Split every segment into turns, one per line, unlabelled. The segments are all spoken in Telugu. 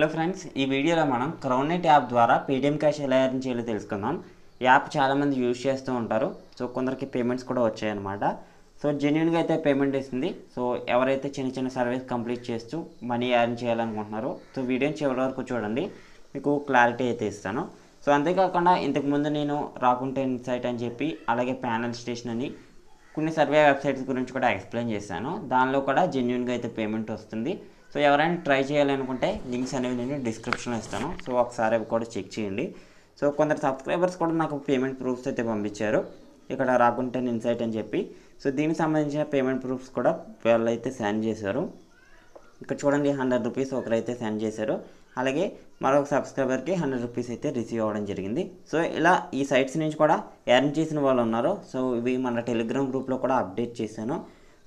హలో ఫ్రెండ్స్ ఈ వీడియోలో మనం క్రౌన్నెట్ యాప్ ద్వారా పేటిఎం క్యాష్ ఎలా ఎర్న్ చేయాలో తెలుసుకుందాం యాప్ చాలామంది యూజ్ చేస్తూ ఉంటారు సో కొందరికి పేమెంట్స్ కూడా వచ్చాయన్నమాట సో జెన్యున్గా అయితే పేమెంట్ ఇస్తుంది సో ఎవరైతే చిన్న చిన్న సర్వీస్ కంప్లీట్ చేస్తూ మనీ ఎర్న్ చేయాలనుకుంటున్నారో సో వీడియోని చివరి వరకు చూడండి మీకు క్లారిటీ అయితే ఇస్తాను సో అంతేకాకుండా ఇంతకుముందు నేను రాకుంటే ఇన్సైట్ అని చెప్పి అలాగే ప్యానల్ స్టేషన్ అని కొన్ని సర్వే వెబ్సైట్స్ గురించి కూడా ఎక్స్ప్లెయిన్ చేశాను దానిలో కూడా జెన్యున్గా అయితే పేమెంట్ వస్తుంది సో ఎవరైనా ట్రై చేయాలనుకుంటే లింక్స్ అనేవి నేను డిస్క్రిప్షన్లో ఇస్తాను సో ఒకసారి అవి కూడా చెక్ చేయండి సో కొందరు సబ్స్క్రైబర్స్ కూడా నాకు పేమెంట్ ప్రూఫ్స్ అయితే పంపించారు ఇక్కడ రాకుంటే ఇన్సైట్ అని చెప్పి సో దీనికి సంబంధించిన పేమెంట్ ప్రూఫ్స్ కూడా అయితే సెండ్ చేశారు ఇక్కడ చూడండి హండ్రెడ్ రూపీస్ ఒకరైతే సెండ్ చేశారు అలాగే మరొక సబ్స్క్రైబర్కి హండ్రెడ్ రూపీస్ అయితే రిసీవ్ అవ్వడం జరిగింది సో ఇలా ఈ సైట్స్ నుంచి కూడా ఎర్న్ చేసిన వాళ్ళు ఉన్నారు సో ఇవి మన టెలిగ్రామ్ గ్రూప్లో కూడా అప్డేట్ చేశాను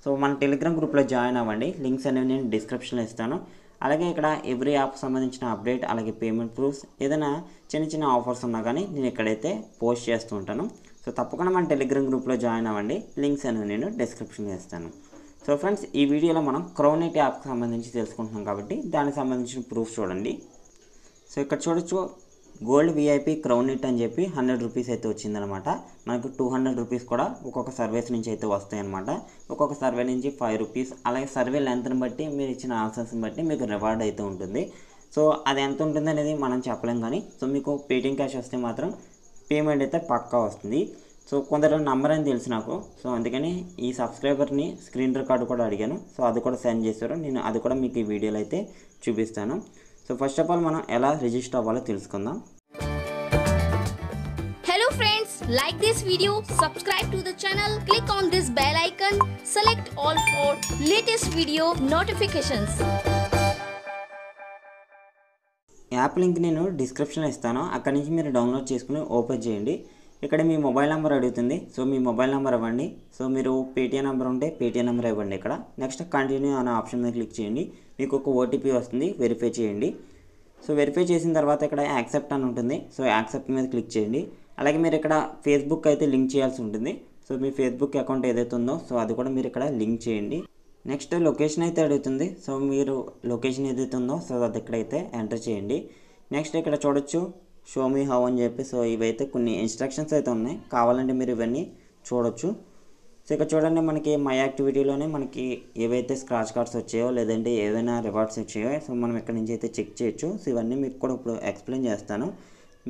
సో మన టెలిగ్రామ్ గ్రూప్లో జాయిన్ అవ్వండి లింక్స్ అనేవి నేను డిస్క్రిప్షన్లో ఇస్తాను అలాగే ఇక్కడ ఎవ్రీ యాప్ సంబంధించిన అప్డేట్ అలాగే పేమెంట్ ప్రూఫ్స్ ఏదైనా చిన్న చిన్న ఆఫర్స్ ఉన్నా కానీ నేను ఇక్కడైతే పోస్ట్ చేస్తూ ఉంటాను సో తప్పకుండా మన టెలిగ్రామ్ గ్రూప్లో జాయిన్ అవ్వండి లింక్స్ అనేవి నేను డిస్క్రిప్షన్ ఇస్తాను సో ఫ్రెండ్స్ ఈ వీడియోలో మనం క్రోనెట్ యాప్కి సంబంధించి తెలుసుకుంటున్నాం కాబట్టి దానికి సంబంధించిన ప్రూఫ్ చూడండి సో ఇక్కడ చూడొచ్చు గోల్డ్ విఐపి ఇట్ అని చెప్పి హండ్రెడ్ రూపీస్ అయితే వచ్చిందనమాట మనకు టూ హండ్రెడ్ రూపీస్ కూడా ఒక్కొక్క సర్వేస్ నుంచి అయితే వస్తాయన్నమాట ఒక్కొక్క సర్వే నుంచి ఫైవ్ రూపీస్ అలాగే సర్వే లెంత్ని బట్టి మీరు ఇచ్చిన ఆన్సర్స్ని బట్టి మీకు రివార్డ్ అయితే ఉంటుంది సో అది ఎంత ఉంటుంది అనేది మనం చెప్పలేం కానీ సో మీకు పేటిఎం క్యాష్ వస్తే మాత్రం పేమెంట్ అయితే పక్కా వస్తుంది సో కొందరు నంబర్ అని తెలుసు నాకు సో అందుకని ఈ సబ్స్క్రైబర్ని స్క్రీన్ రికార్డు కూడా అడిగాను సో అది కూడా సెండ్ చేశారు నేను అది కూడా మీకు ఈ వీడియోలో అయితే చూపిస్తాను సో ఫస్ట్ ఆఫ్ ఆల్ మనం ఎలా రిజిస్టర్ అవ్వాలో తెలుసుకుందాం hello friends like this video subscribe to the channel click on this bell icon select all for latest video notifications app link నేను డిస్క్రిప్షన్లో ఇస్తాను అక్కడి నుంచి మీరు డౌన్లోడ్ చేసుకుని ఓపెన్ చేయండి ఇక్కడ మీ మొబైల్ నెంబర్ అడుగుతుంది సో మీ మొబైల్ నెంబర్ ఇవ్వండి సో మీరు పేటీఎం నెంబర్ ఉంటే పేటీఎం నెంబర్ ఇవ్వండి ఇక్కడ నెక్స్ట్ కంటిన్యూ అనే ఆప్షన్ మీద క్లిక్ చేయండి మీకు ఒక ఓటీపీ వస్తుంది వెరిఫై చేయండి సో వెరిఫై చేసిన తర్వాత ఇక్కడ యాక్సెప్ట్ అని ఉంటుంది సో యాక్సెప్ట్ మీద క్లిక్ చేయండి అలాగే మీరు ఇక్కడ ఫేస్బుక్ అయితే లింక్ చేయాల్సి ఉంటుంది సో మీ ఫేస్బుక్ అకౌంట్ ఏదైతే ఉందో సో అది కూడా మీరు ఇక్కడ లింక్ చేయండి నెక్స్ట్ లొకేషన్ అయితే అడుగుతుంది సో మీరు లొకేషన్ ఏదైతే ఉందో సో అది ఇక్కడైతే ఎంటర్ చేయండి నెక్స్ట్ ఇక్కడ చూడొచ్చు షో మీ హౌ అని చెప్పి సో ఇవైతే కొన్ని ఇన్స్ట్రక్షన్స్ అయితే ఉన్నాయి కావాలంటే మీరు ఇవన్నీ చూడొచ్చు సో ఇక్కడ చూడండి మనకి మై యాక్టివిటీలోనే మనకి ఏవైతే స్క్రాచ్ కార్డ్స్ వచ్చాయో లేదంటే ఏవైనా రివార్డ్స్ వచ్చాయో సో మనం ఇక్కడ నుంచి అయితే చెక్ చేయొచ్చు సో ఇవన్నీ మీకు కూడా ఇప్పుడు ఎక్స్ప్లెయిన్ చేస్తాను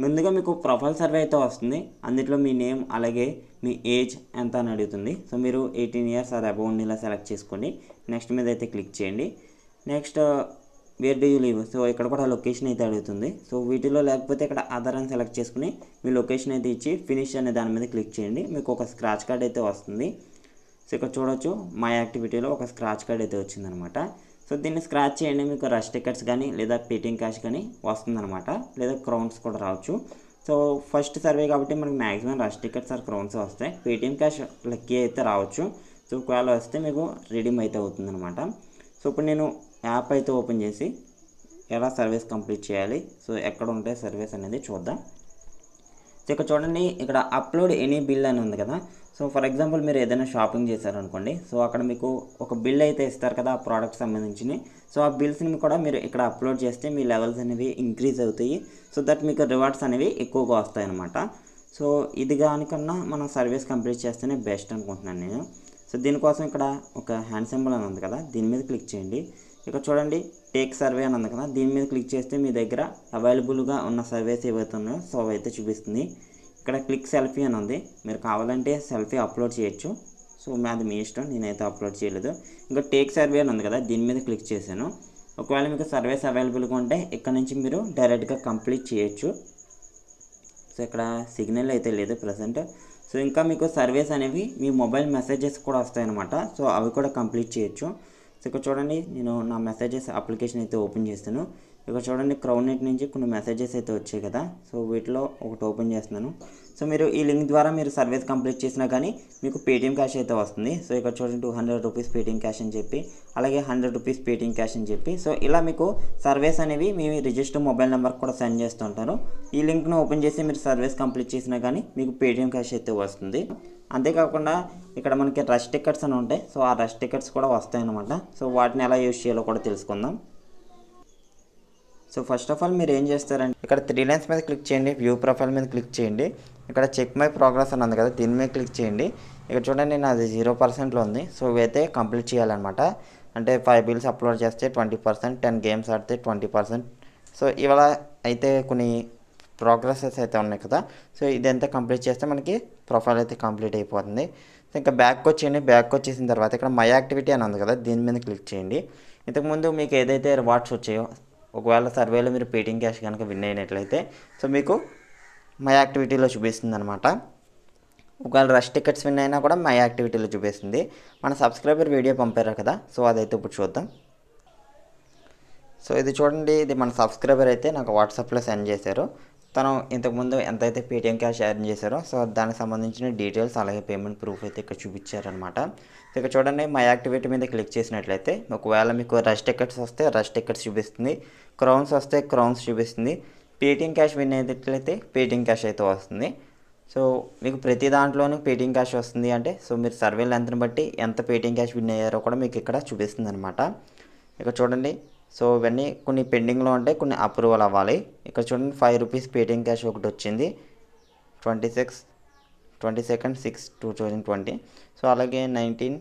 ముందుగా మీకు ప్రొఫైల్ సర్వే అయితే వస్తుంది అందులో మీ నేమ్ అలాగే మీ ఏజ్ ఎంత అని అడుగుతుంది సో మీరు ఎయిటీన్ ఇయర్స్ అది అబౌండ్ ఇలా సెలెక్ట్ చేసుకోండి నెక్స్ట్ మీద అయితే క్లిక్ చేయండి next where do you live so ఇక్కడ కూడా లొకేషన్ అయితే అడుగుతుంది సో వీటిలో లేకపోతే ఇక్కడ ఆధార్ అని సెలెక్ట్ చేసుకుని మీ లొకేషన్ అయితే ఇచ్చి ఫినిష్ అనే దాని మీద క్లిక్ చేయండి మీకు ఒక స్క్రాచ్ కార్డ్ అయితే వస్తుంది సో ఇక్కడ చూడొచ్చు మై యాక్టివిటీలో ఒక స్క్రాచ్ కార్డ్ అయితే వచ్చిందనమాట సో దీన్ని స్క్రాచ్ చేయండి మీకు రష్ టికెట్స్ కానీ లేదా పేటీఎం క్యాష్ కానీ వస్తుందన్నమాట లేదా క్రౌన్స్ కూడా రావచ్చు సో ఫస్ట్ సర్వే కాబట్టి మనకి maximum rush tickets or crowns వస్తాయి పేటిఎం క్యాష్ లక్కీ అయితే రావచ్చు సో ఒకవేళ వస్తే మీకు రెడీమ్ అయితే అవుతుందన్నమాట సో ఇప్పుడు నేను యాప్ అయితే ఓపెన్ చేసి ఎలా సర్వీస్ కంప్లీట్ చేయాలి సో ఎక్కడ ఉంటే సర్వీస్ అనేది చూద్దాం సో ఇక్కడ చూడండి ఇక్కడ అప్లోడ్ ఎనీ బిల్ అని ఉంది కదా సో ఫర్ ఎగ్జాంపుల్ మీరు ఏదైనా షాపింగ్ చేశారనుకోండి సో అక్కడ మీకు ఒక బిల్ అయితే ఇస్తారు కదా ఆ ప్రోడక్ట్ సంబంధించి సో ఆ బిల్స్ని కూడా మీరు ఇక్కడ అప్లోడ్ చేస్తే మీ లెవెల్స్ అనేవి ఇంక్రీజ్ అవుతాయి సో దట్ మీకు రివార్డ్స్ అనేవి ఎక్కువగా వస్తాయి అనమాట సో ఇది దానికన్నా మనం సర్వీస్ కంప్లీట్ చేస్తేనే బెస్ట్ అనుకుంటున్నాను నేను సో దీనికోసం ఇక్కడ ఒక హ్యాండ్ సింబల్ అని ఉంది కదా దీని మీద క్లిక్ చేయండి ఇక్కడ చూడండి టేక్ సర్వే అని ఉంది కదా దీని మీద క్లిక్ చేస్తే మీ దగ్గర అవైలబుల్గా ఉన్న సర్వేస్ ఏవైతే ఉన్నాయో సో అవైతే చూపిస్తుంది ఇక్కడ క్లిక్ సెల్ఫీ అని ఉంది మీరు కావాలంటే సెల్ఫీ అప్లోడ్ చేయొచ్చు సో అది మీ ఇష్టం నేనైతే అప్లోడ్ చేయలేదు ఇంకా టేక్ సర్వే అని ఉంది కదా దీని మీద క్లిక్ చేశాను ఒకవేళ మీకు సర్వేస్ అవైలబుల్గా ఉంటే ఇక్కడ నుంచి మీరు డైరెక్ట్గా కంప్లీట్ చేయొచ్చు సో ఇక్కడ సిగ్నల్ అయితే లేదు ప్రజెంట్ సో ఇంకా మీకు సర్వేస్ అనేవి మీ మొబైల్ మెసేజెస్ కూడా వస్తాయన్నమాట సో అవి కూడా కంప్లీట్ చేయొచ్చు సో ఇక్కడ చూడండి నేను నా మెసేజెస్ అప్లికేషన్ అయితే ఓపెన్ చేస్తాను ఇక్కడ చూడండి నెట్ నుంచి కొన్ని మెసేజెస్ అయితే వచ్చాయి కదా సో వీటిలో ఒకటి ఓపెన్ చేస్తున్నాను సో మీరు ఈ లింక్ ద్వారా మీరు సర్వీస్ కంప్లీట్ చేసినా కానీ మీకు పేటీఎం క్యాష్ అయితే వస్తుంది సో ఇక్కడ చూడండి two hundred rupees Paytm cash అని చెప్పి అలాగే హండ్రెడ్ రూపీస్ పేటీఎం క్యాష్ అని చెప్పి సో ఇలా మీకు సర్వీస్ అనేవి మీ రిజిస్టర్ మొబైల్ నెంబర్ కూడా సెండ్ చేస్తుంటారు ఈ లింక్ను ఓపెన్ చేసి మీరు సర్వీస్ కంప్లీట్ చేసినా కానీ మీకు పేటీఎం క్యాష్ అయితే వస్తుంది అంతేకాకుండా ఇక్కడ మనకి రష్ టికెట్స్ అని ఉంటాయి సో ఆ రష్ టికెట్స్ కూడా వస్తాయన్నమాట సో వాటిని ఎలా యూజ్ చేయాలో కూడా తెలుసుకుందాం సో ఫస్ట్ ఆఫ్ ఆల్ మీరు ఏం చేస్తారంటే ఇక్కడ త్రీ లైన్స్ మీద క్లిక్ చేయండి వ్యూ ప్రొఫైల్ మీద క్లిక్ చేయండి ఇక్కడ చెక్ మై ప్రోగ్రెస్ అని ఉంది కదా దీని మీద క్లిక్ చేయండి ఇక్కడ చూడండి నాది జీరో పర్సెంట్లో ఉంది సో ఇవైతే కంప్లీట్ చేయాలన్నమాట అంటే ఫైవ్ బిల్స్ అప్లోడ్ చేస్తే ట్వంటీ పర్సెంట్ టెన్ గేమ్స్ ఆడితే ట్వంటీ పర్సెంట్ సో ఇవాళ అయితే కొన్ని ప్రోగ్రెసెస్ అయితే ఉన్నాయి కదా సో ఇదంతా కంప్లీట్ చేస్తే మనకి ప్రొఫైల్ అయితే కంప్లీట్ అయిపోతుంది ఇంకా బ్యాక్ వచ్చేయండి బ్యాక్ వచ్చేసిన తర్వాత ఇక్కడ మై యాక్టివిటీ అని ఉంది కదా దీని మీద క్లిక్ చేయండి ఇంతకుముందు మీకు ఏదైతే రివార్డ్స్ వచ్చాయో ఒకవేళ సర్వేలో మీరు పేటింగ్ క్యాష్ కనుక విన్ అయినట్లయితే సో మీకు మై యాక్టివిటీలో చూపిస్తుంది అనమాట ఒకవేళ రష్ టికెట్స్ విన్ అయినా కూడా మై యాక్టివిటీలో చూపిస్తుంది మన సబ్స్క్రైబర్ వీడియో పంపారు కదా సో అదైతే ఇప్పుడు చూద్దాం సో ఇది చూడండి ఇది మన సబ్స్క్రైబర్ అయితే నాకు వాట్సాప్లో సెండ్ చేశారు తను ఇంతకుముందు ఎంతైతే పేటీఎం క్యాష్ అరేంజ్ చేశారో సో దానికి సంబంధించిన డీటెయిల్స్ అలాగే పేమెంట్ ప్రూఫ్ అయితే ఇక్కడ చూపించారనమాట ఇక ఇక్కడ చూడండి మై యాక్టివేట్ మీద క్లిక్ చేసినట్లయితే ఒకవేళ మీకు రష్ టికెట్స్ వస్తే రష్ టికెట్స్ చూపిస్తుంది క్రౌన్స్ వస్తే క్రౌన్స్ చూపిస్తుంది పేటీఎం క్యాష్ విన్ అయినట్లయితే పేటిఎం క్యాష్ అయితే వస్తుంది సో మీకు ప్రతి దాంట్లోనూ పేటిఎం క్యాష్ వస్తుంది అంటే సో మీరు సర్వే లెంత్ని బట్టి ఎంత పేటీఎం క్యాష్ విన్ అయ్యారో కూడా మీకు ఇక్కడ చూపిస్తుంది అనమాట ఇక చూడండి సో ఇవన్నీ కొన్ని పెండింగ్లో ఉంటాయి కొన్ని అప్రూవల్ అవ్వాలి ఇక్కడ చూడండి ఫైవ్ రూపీస్ పేటిఎం క్యాష్ ఒకటి వచ్చింది twenty six twenty second six two thousand twenty so అలాగే nineteen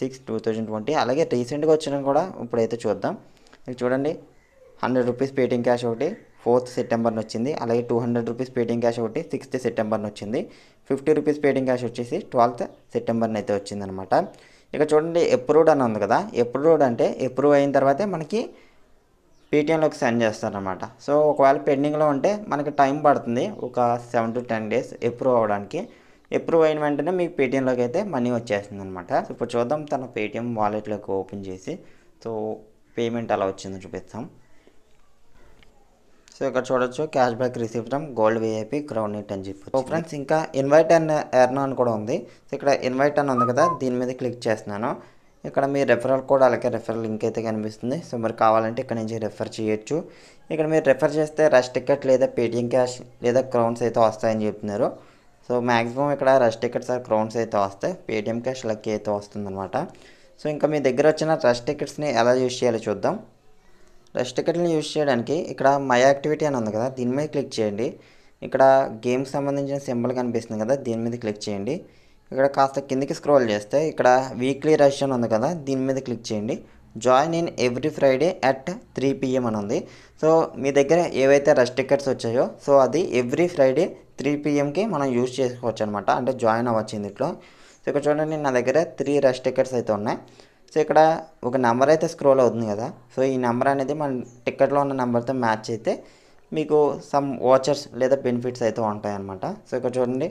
six two thousand twenty అలాగే రీసెంట్గా వచ్చిన కూడా ఇప్పుడైతే చూద్దాం ఇక్కడ చూడండి హండ్రెడ్ రూపీస్ పేటిఎం క్యాష్ ఒకటి ఫోర్త్ సెప్టెంబర్ని వచ్చింది అలాగే two hundred rupees Paytm cash ఒకటి సిక్స్త్ సెప్టెంబర్ని వచ్చింది ఫిఫ్టీ రూపీస్ పేటిఎం క్యాష్ వచ్చేసి ట్వెల్త్ సెప్టెంబర్ని అయితే వచ్చిందనమాట ఇక చూడండి ఎప్రూవ్డ్ అని ఉంది కదా ఎప్రూవ్డ్ అంటే ఎప్రూవ్ అయిన తర్వాతే మనకి పేటిఎంలోకి సెండ్ చేస్తారనమాట సో ఒకవేళ పెండింగ్లో ఉంటే మనకి టైం పడుతుంది ఒక seven to ten days approve అవ్వడానికి అప్రూవ్ అయిన వెంటనే మీకు పేటిఎంలోకి అయితే మనీ వచ్చేస్తుంది అనమాట ఇప్పుడు చూద్దాం తన పేటిఎం వాలెట్లోకి ఓపెన్ చేసి సో పేమెంట్ అలా వచ్చిందో చూపిస్తాం సో ఇక్కడ చూడొచ్చు cash back receive from gold VIP Crownit అని చెప్పి సో ఫ్రెండ్స్ ఇంకా ఇన్వైట్ అండ్ ఎర్నా అని కూడా ఉంది సో ఇక్కడ ఇన్వైట్ అని ఉంది కదా దీని మీద క్లిక్ చేస్తున్నాను ఇక్కడ మీ రెఫరల్ కోడ్ అలాగే రెఫరల్ లింక్ అయితే కనిపిస్తుంది సో మరి కావాలంటే ఇక్కడ నుంచి రెఫర్ చేయొచ్చు ఇక్కడ మీరు రెఫర్ చేస్తే రష్ టికెట్ లేదా పేటిఎం క్యాష్ లేదా క్రౌన్స్ అయితే వస్తాయని చెప్తున్నారు సో మ్యాక్సిమం ఇక్కడ రష్ టికెట్స్ ఆ క్రౌన్స్ అయితే వస్తాయి పేటిఎం క్యాష్ లక్కీ అయితే వస్తుందన్నమాట సో ఇంకా మీ దగ్గర వచ్చిన రష్ టికెట్స్ని ఎలా యూజ్ చేయాలో చూద్దాం రష్ టికెట్ని యూజ్ చేయడానికి ఇక్కడ మై యాక్టివిటీ అని ఉంది కదా దీని మీద క్లిక్ చేయండి ఇక్కడ గేమ్కి సంబంధించిన సింబల్ కనిపిస్తుంది కదా దీని మీద క్లిక్ చేయండి ఇక్కడ కాస్త కిందికి స్క్రోల్ చేస్తే ఇక్కడ వీక్లీ రష్ అని ఉంది కదా దీని మీద క్లిక్ చేయండి join in every Friday at three PM అని ఉంది సో మీ దగ్గర ఏవైతే రష్ టికెట్స్ వచ్చాయో సో అది ఎవ్రీ ఫ్రైడే త్రీ పిఎంకి మనం యూజ్ చేసుకోవచ్చు అనమాట అంటే జాయిన్ అవ్వచ్చు ఇందులో సో ఇక్కడ చూడండి నా దగ్గర త్రీ రష్ టికెట్స్ అయితే ఉన్నాయి సో ఇక్కడ ఒక నెంబర్ అయితే స్క్రోల్ అవుతుంది కదా సో ఈ నెంబర్ అనేది మన టికెట్లో ఉన్న నెంబర్తో మ్యాచ్ అయితే మీకు సమ్ వాచర్స్ లేదా బెనిఫిట్స్ అయితే ఉంటాయన్నమాట సో ఇక్కడ చూడండి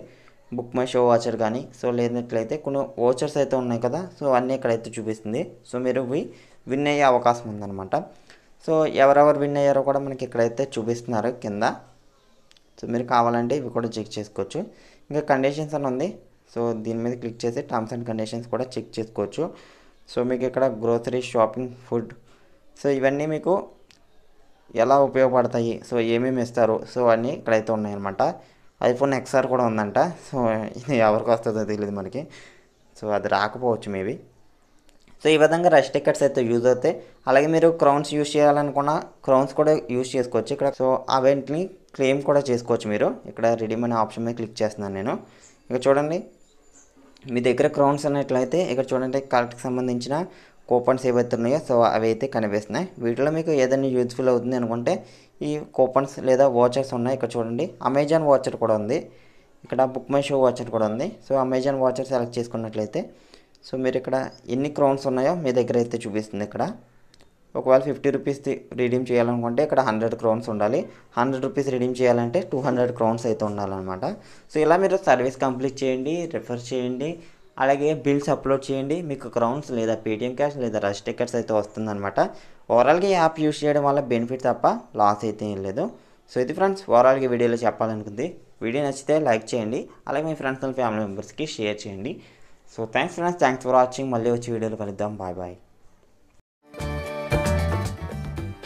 బుక్ మై షో వాచర్ కానీ సో లేనట్లయితే కొన్ని ఓచర్స్ అయితే ఉన్నాయి కదా సో అన్నీ ఇక్కడైతే చూపిస్తుంది సో మీరు విన్ అయ్యే అవకాశం ఉందనమాట సో ఎవరెవరు విన్ అయ్యారో కూడా మనకి ఇక్కడైతే చూపిస్తున్నారు కింద సో మీరు కావాలంటే ఇవి కూడా చెక్ చేసుకోవచ్చు ఇంకా కండిషన్స్ అని ఉంది సో దీని మీద క్లిక్ చేసి టర్మ్స్ అండ్ కండిషన్స్ కూడా చెక్ చేసుకోవచ్చు సో మీకు ఇక్కడ గ్రోసరీ షాపింగ్ ఫుడ్ సో ఇవన్నీ మీకు ఎలా ఉపయోగపడతాయి సో ఏమేమి ఇస్తారు సో అన్నీ ఇక్కడైతే ఉన్నాయన్నమాట ఐఫోన్ ఎక్స్ఆర్ కూడా ఉందంట సో ఇది ఎవరికి వస్తుందో తెలియదు మనకి సో అది రాకపోవచ్చు మేబీ సో ఈ విధంగా రష్ టికెట్స్ అయితే యూజ్ అవుతాయి అలాగే మీరు క్రౌన్స్ యూజ్ చేయాలనుకున్న క్రౌన్స్ కూడా యూజ్ చేసుకోవచ్చు ఇక్కడ సో అవెంట్ని క్లెయిమ్ కూడా చేసుకోవచ్చు మీరు ఇక్కడ రెడీమ్ అనే ఆప్షన్ మీద క్లిక్ చేస్తున్నాను నేను ఇక చూడండి మీ దగ్గర క్రౌన్స్ అన్నట్లయితే ఇక్కడ చూడండి కరెక్ట్కి సంబంధించిన కూపన్స్ ఏవైతే ఉన్నాయో సో అవి అయితే కనిపిస్తున్నాయి వీటిలో మీకు ఏదైనా యూజ్ఫుల్ అవుతుంది అనుకుంటే ఈ కూపన్స్ లేదా వాచర్స్ ఉన్నాయి ఇక్కడ చూడండి అమెజాన్ వాచర్ కూడా ఉంది ఇక్కడ బుక్ మై షో వాచర్ కూడా ఉంది సో అమెజాన్ వాచర్ సెలెక్ట్ చేసుకున్నట్లయితే సో మీరు ఇక్కడ ఎన్ని క్రౌన్స్ ఉన్నాయో మీ దగ్గర అయితే చూపిస్తుంది ఇక్కడ ఒకవేళ ఫిఫ్టీ రూపీస్ రీడీమ్ చేయాలనుకుంటే ఇక్కడ హండ్రెడ్ క్రౌన్స్ ఉండాలి హండ్రెడ్ రూపీస్ రీడీమ్ చేయాలంటే టూ హండ్రెడ్ క్రౌన్స్ అయితే ఉండాలన్నమాట సో ఇలా మీరు సర్వీస్ కంప్లీట్ చేయండి రిఫర్ చేయండి అలాగే బిల్స్ అప్లోడ్ చేయండి మీకు క్రౌన్స్ లేదా పేటీఎం క్యాష్ లేదా రష్ టికెట్స్ అయితే వస్తుందన్నమాట ఓవరాల్గా యాప్ యూస్ చేయడం వల్ల బెనిఫిట్ తప్ప లాస్ అయితే ఏం లేదు సో ఇది ఫ్రెండ్స్ ఓవరాల్గా వీడియోలో చెప్పాలనుకుంది వీడియో నచ్చితే లైక్ చేయండి అలాగే మీ ఫ్రెండ్స్ అండ్ ఫ్యామిలీ మెంబర్స్కి షేర్ చేయండి so thanks friends thanks for watching మళ్ళీ వచ్చి వీడియోలో కలుద్దాం bye bye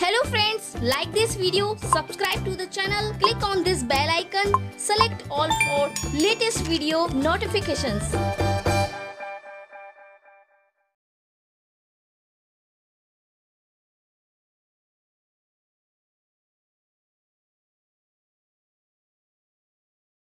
hello friends like this video subscribe to the channel click on this bell icon select all for latest video notifications